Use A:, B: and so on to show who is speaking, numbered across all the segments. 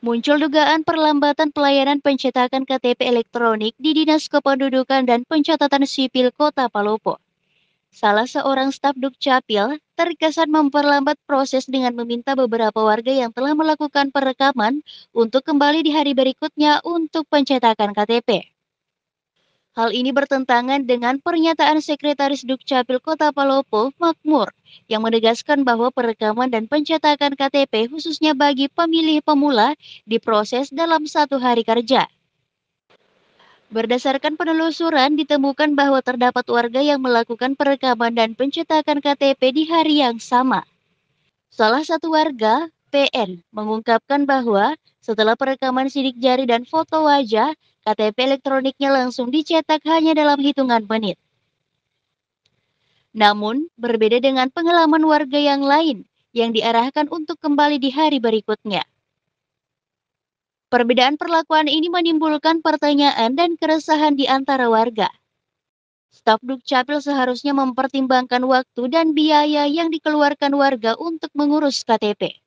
A: muncul dugaan perlambatan pelayanan pencetakan KTP elektronik di Dinas Kependudukan dan Pencatatan Sipil Kota Palopo. Salah seorang staf Dukcapil terkesan memperlambat proses dengan meminta beberapa warga yang telah melakukan perekaman untuk kembali di hari berikutnya untuk pencetakan KTP. Hal ini bertentangan dengan pernyataan Sekretaris Dukcapil Kota Palopo, Makmur, yang menegaskan bahwa perekaman dan pencetakan KTP khususnya bagi pemilih pemula diproses dalam satu hari kerja. Berdasarkan penelusuran, ditemukan bahwa terdapat warga yang melakukan perekaman dan pencetakan KTP di hari yang sama. Salah satu warga, PN, mengungkapkan bahwa setelah perekaman sidik jari dan foto wajah, KTP elektroniknya langsung dicetak hanya dalam hitungan menit. Namun, berbeda dengan pengalaman warga yang lain yang diarahkan untuk kembali di hari berikutnya. Perbedaan perlakuan ini menimbulkan pertanyaan dan keresahan di antara warga. Staf Dukcapil seharusnya mempertimbangkan waktu dan biaya yang dikeluarkan warga untuk mengurus KTP.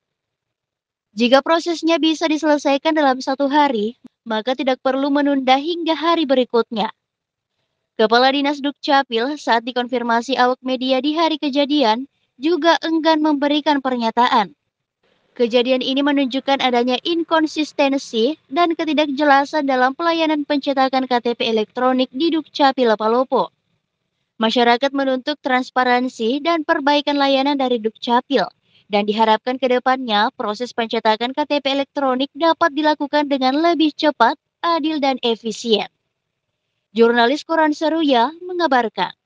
A: Jika prosesnya bisa diselesaikan dalam satu hari, maka tidak perlu menunda hingga hari berikutnya. Kepala Dinas Dukcapil saat dikonfirmasi awak media di hari kejadian juga enggan memberikan pernyataan. Kejadian ini menunjukkan adanya inkonsistensi dan ketidakjelasan dalam pelayanan pencetakan KTP elektronik di Dukcapil Palopo. Masyarakat menuntut transparansi dan perbaikan layanan dari Dukcapil. Dan diharapkan ke depannya, proses pencetakan KTP elektronik dapat dilakukan dengan lebih cepat, adil, dan efisien. Jurnalis Koran Seruya mengabarkan.